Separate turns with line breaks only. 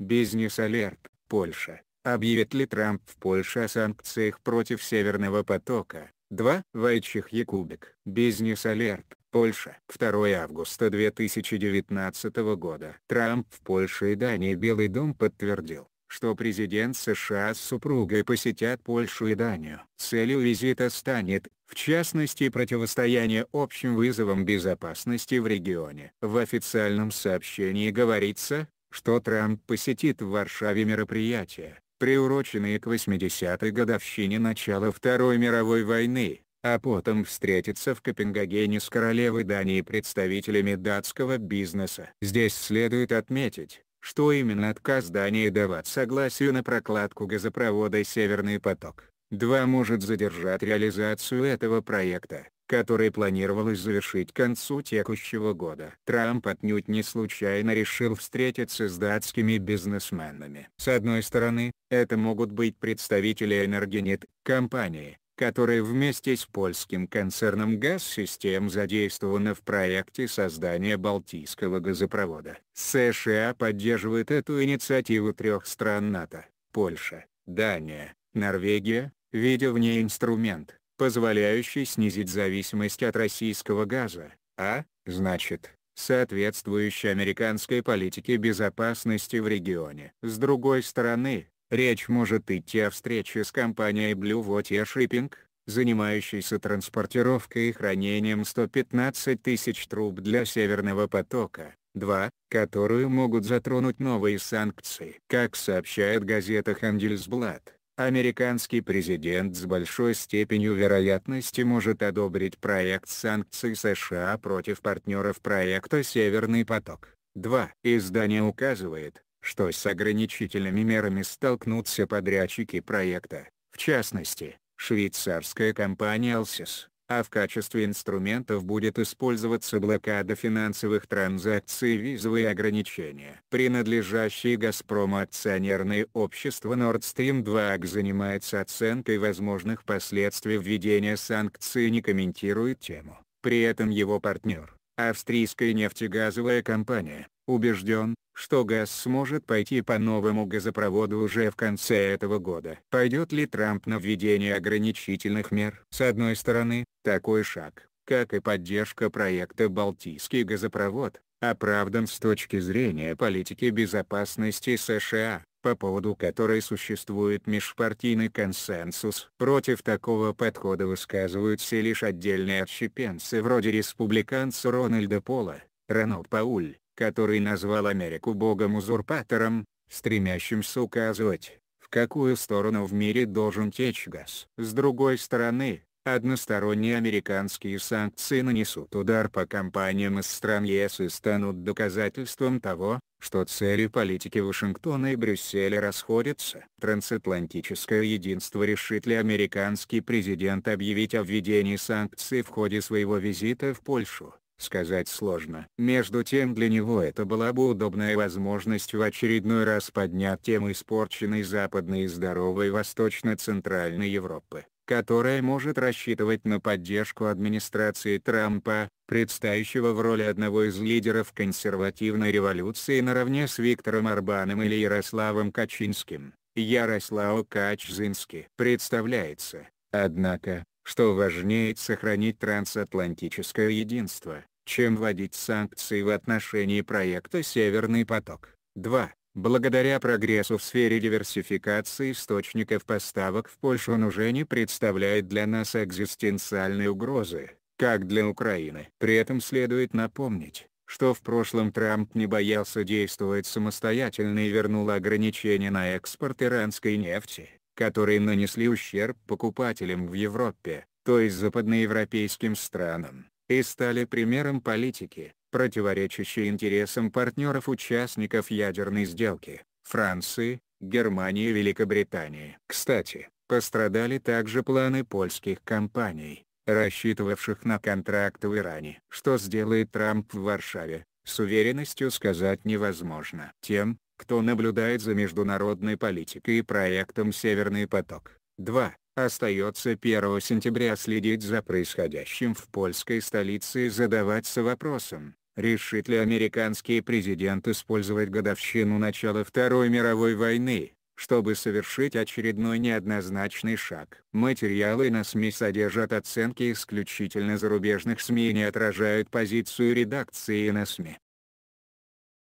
Бизнес Алерт, Польша. Объявит ли Трамп в Польше о санкциях против Северного потока? 2. Вайчих Якубик. Бизнес Алерт. Польша. 2 августа 2019 года. Трамп в Польше и Дании Белый дом подтвердил, что президент США с супругой посетят Польшу и Данию. Целью визита станет, в частности противостояние общим вызовам безопасности в регионе. В официальном сообщении говорится, что Трамп посетит в Варшаве мероприятия, приуроченные к 80-й годовщине начала Второй мировой войны, а потом встретится в Копенгагене с королевой Дании и представителями датского бизнеса. Здесь следует отметить, что именно отказ Дании давать согласию на прокладку газопровода «Северный поток» 2 может задержать реализацию этого проекта который планировалось завершить к концу текущего года. Трамп отнюдь не случайно решил встретиться с датскими бизнесменами. С одной стороны, это могут быть представители Энергенет, компании, которая вместе с польским концерном «Газсистем» задействована в проекте создания Балтийского газопровода. США поддерживает эту инициативу трех стран НАТО – Польша, Дания, Норвегия, видя в ней инструмент, позволяющий снизить зависимость от российского газа, а, значит, соответствующей американской политике безопасности в регионе. С другой стороны, речь может идти о встрече с компанией Blue Water Shipping, занимающейся транспортировкой и хранением 115 тысяч труб для Северного потока. 2, которую могут затронуть новые санкции. Как сообщает газета Handelsblatt, Американский президент с большой степенью вероятности может одобрить проект санкций США против партнеров проекта «Северный поток». 2. Издание указывает, что с ограничительными мерами столкнутся подрядчики проекта, в частности, швейцарская компания «Алсис», а в качестве инструментов будет использоваться блокада финансовых транзакций и визовые ограничения. Принадлежащие «Газпрому» акционерное общество Nord Stream 2 АК занимается оценкой возможных последствий введения санкций и не комментирует тему. При этом его партнер, австрийская нефтегазовая компания, убежден, что газ сможет пойти по новому газопроводу уже в конце этого года. Пойдет ли Трамп на введение ограничительных мер? С одной стороны, такой шаг, как и поддержка проекта «Балтийский газопровод», оправдан с точки зрения политики безопасности США, по поводу которой существует межпартийный консенсус. Против такого подхода высказываются лишь отдельные отщепенцы вроде республиканца Рональда Пола, Рональд Пауль, который назвал Америку богом-узурпатором, стремящимся указывать, в какую сторону в мире должен течь газ. С другой стороны, односторонние американские санкции нанесут удар по компаниям из стран ЕС и станут доказательством того, что цели политики Вашингтона и Брюсселя расходятся. Трансатлантическое единство решит ли американский президент объявить о введении санкций в ходе своего визита в Польшу сказать сложно. Между тем для него это была бы удобная возможность в очередной раз поднять тему испорченной западной и здоровой восточно-центральной Европы, которая может рассчитывать на поддержку администрации Трампа, предстающего в роли одного из лидеров консервативной революции наравне с Виктором Арбаном или Ярославом Качинским. Ярослав Качзинский представляется, однако, что важнее сохранить трансатлантическое единство, чем вводить санкции в отношении проекта «Северный поток». 2. Благодаря прогрессу в сфере диверсификации источников поставок в Польшу он уже не представляет для нас экзистенциальной угрозы, как для Украины. При этом следует напомнить, что в прошлом Трамп не боялся действовать самостоятельно и вернул ограничения на экспорт иранской нефти, которые нанесли ущерб покупателям в Европе, то есть западноевропейским странам и стали примером политики, противоречащей интересам партнеров-участников ядерной сделки – Франции, Германии и Великобритании. Кстати, пострадали также планы польских компаний, рассчитывавших на контракт в Иране. Что сделает Трамп в Варшаве, с уверенностью сказать невозможно. Тем, кто наблюдает за международной политикой и проектом «Северный поток». 2. Остается 1 сентября следить за происходящим в польской столице и задаваться вопросом, решит ли американский президент использовать годовщину начала Второй мировой войны, чтобы совершить очередной неоднозначный шаг. Материалы на СМИ содержат оценки исключительно зарубежных СМИ и не отражают позицию редакции на СМИ.